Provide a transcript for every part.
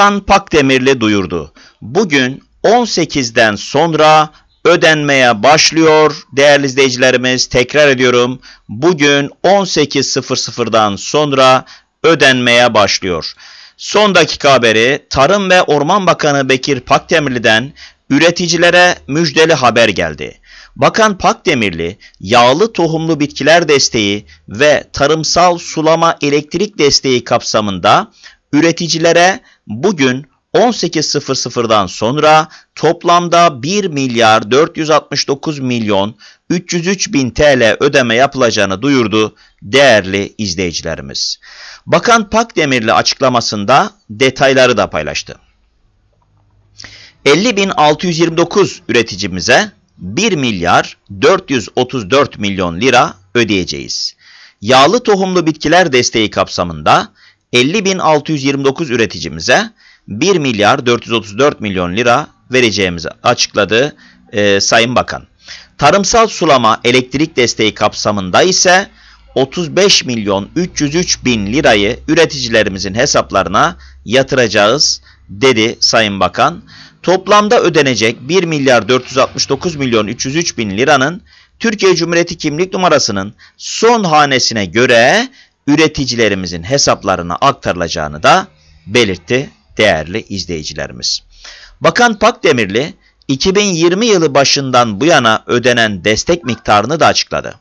Hakan Pakdemirli duyurdu. Bugün 18'den sonra ödenmeye başlıyor. Değerli izleyicilerimiz tekrar ediyorum. Bugün 18.00'dan sonra ödenmeye başlıyor. Son dakika haberi Tarım ve Orman Bakanı Bekir Pakdemirli'den üreticilere müjdeli haber geldi. Bakan Pakdemirli, yağlı tohumlu bitkiler desteği ve tarımsal sulama elektrik desteği kapsamında üreticilere bugün 18.00'dan sonra toplamda 1 milyar 469 milyon 303 bin TL ödeme yapılacağını duyurdu değerli izleyicilerimiz. Bakan Pakdemirli açıklamasında detayları da paylaştı. 50.629 üreticimize 1 milyar 434 milyon lira ödeyeceğiz. Yağlı tohumlu bitkiler desteği kapsamında 50.629 üreticimize 1 milyar 434 milyon lira vereceğimizi açıkladı e, Sayın Bakan. Tarımsal sulama elektrik desteği kapsamında ise 35 milyon 303 bin lirayı üreticilerimizin hesaplarına yatıracağız dedi Sayın Bakan. Toplamda ödenecek 1 milyar 469 milyon 303 bin liranın Türkiye Cumhuriyeti kimlik numarasının son hanesine göre üreticilerimizin hesaplarına aktarılacağını da belirtti değerli izleyicilerimiz. Bakan Pakdemirli 2020 yılı başından bu yana ödenen destek miktarını da açıkladı.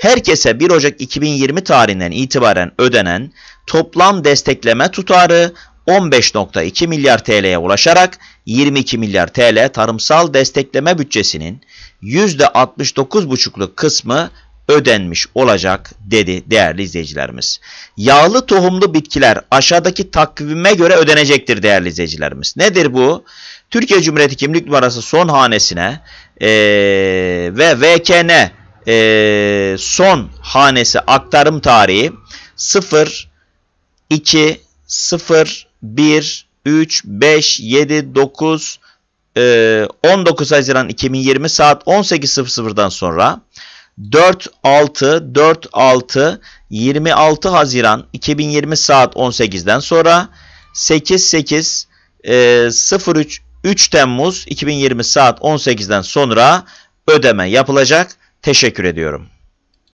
Herkese 1 Ocak 2020 tarihinden itibaren ödenen toplam destekleme tutarı 15.2 milyar TL'ye ulaşarak 22 milyar TL tarımsal destekleme bütçesinin %69,5'luk kısmı ödenmiş olacak dedi değerli izleyicilerimiz. Yağlı tohumlu bitkiler aşağıdaki takvime göre ödenecektir değerli izleyicilerimiz. Nedir bu? Türkiye Cumhuriyeti kimlik numarası son hanesine e, ve VKN e, son hanesi aktarım tarihi 0 2 0 1 3 5 7 9 19 Haziran 2020 saat 18.00'dan sonra 4 6 4 6 26 Haziran 2020 saat 18'den sonra 8 8 e, 03 3 Temmuz 2020 saat 18'den sonra ödeme yapılacak. Teşekkür ediyorum.